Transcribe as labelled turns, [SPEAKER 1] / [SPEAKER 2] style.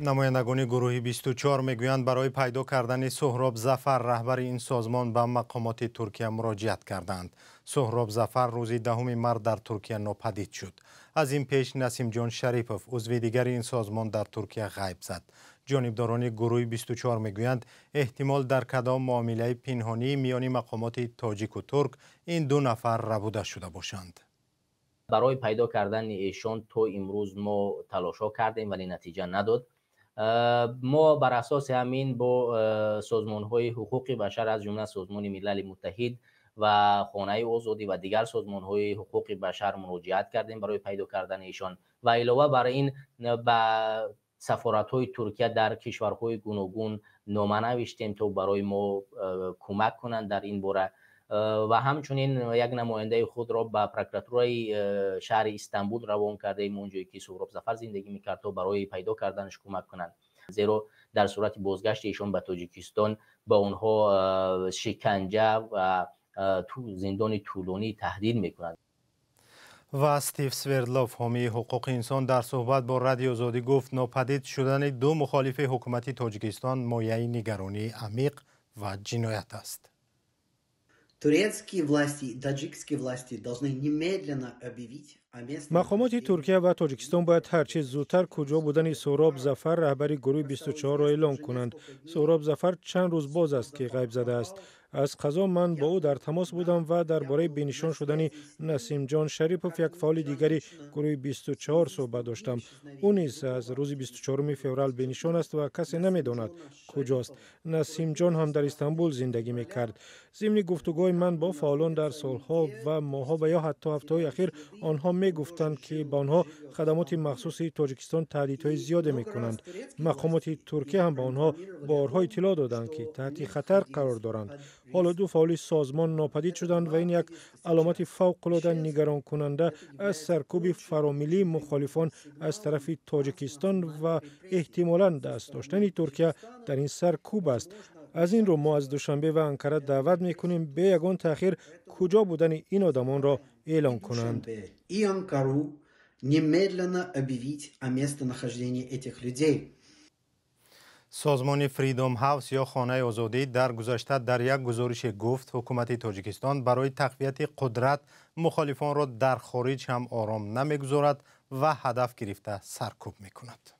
[SPEAKER 1] نمایندگان گروهی 24 میگویند برای پیدا کردن سهراب زفر رهبر این سازمان به مقامات ترکیه مراجعت کردند. سهراب زفر روز دهم مرد در ترکیه ناپدید شد. از این پیش نسیم جان شریفov عضو دیگر این سازمان در ترکیه غیب زد. جانبداران گروه 24 میگویند احتمال در کدام معامله پنهانی میانی مقامات تاجیک و ترک این دو نفر ربوده شده باشند.
[SPEAKER 2] برای پیدا کردن ایشان تو امروز ما تلاشا کردیم ولی نتیجه نداد. ما بر اساس همین با سازمان های حقوق بشر از جمله سازمان ملل متحد و خانه آزادی و دیگر سازمان های حقوق بشر مراجعت کردیم برای پیدا کردن ایشان و علاوه برای این به سفارت های ترکیه در کشورهای گوناگون نامه نوشتیم تا برای ما کمک کنند در این باره و همچنین یک نماینده خود را به پرکراتورای شهر استانبول روان کرده ایم اونجایی که سهراب زفر زندگی میکرد تا برای پیدا کردنش کمک کنند زیرا در صورت بازگشت ایشان به تاجیکستان به آنها شکنجه و تو زندان طولانی تهدید میکنند
[SPEAKER 1] و استیف سویردلوف حامی حقوق انسان در صحبت با رادیو زادی گفت ناپدید شدن دو مخالف حکومتی تاجیکستان مایه نگرانی عمیق و جنایت است
[SPEAKER 3] مقامات ترکیه و تاجیکستان باید هرچه زودتر کجا بودن سوراب زفر رهبری گروه 24 را اعلام کنند. سوراب زفر چند روز باز است که غیب زده است. از قضا من با او در تماس بودم و در برای بینشان شدنی نسیم جان شریپوف یک فعال دیگری گروه 24 صحبت داشتم. نیز از روز 24 فورال بینشان است و کسی نمی داند کجاست. نسیم جان هم در استانبول زندگی می کرد. گفتگوهای من با فعالان در سالها و ماها و یا حتی هفته های اخیر آنها می گفتند که با آنها خدمات مخصوصی تاجکستان تعدید های زیاده می کنند. مقامات ترکیه هم با آنها بارهای اطلاع دادند که تحت خطر قرار دارند. حالا دو فعالی سازمان ناپدید شدند و این یک علامت فوق العاده نگران کننده از سرکوب فرامیلی مخالفان از طرف تاجیکستان و احتمالا دست داشتن ترکیه در این سرکوب است از این رو ما از دوشنبه و انکره دعوت میکنیم به یگان تاخیر کجا بودن این آدمان را اعلان کنند
[SPEAKER 1] این немедленно объявить о местонахождении этих людей. سازمان فریدوم هاوس یا خانه آزادی در گذشته در یک گزارش گفت حکومت تاجیکستان برای تقویت قدرت مخالفان را در خارج هم آرام نمیگذارد و هدف گرفته سرکوب میکند.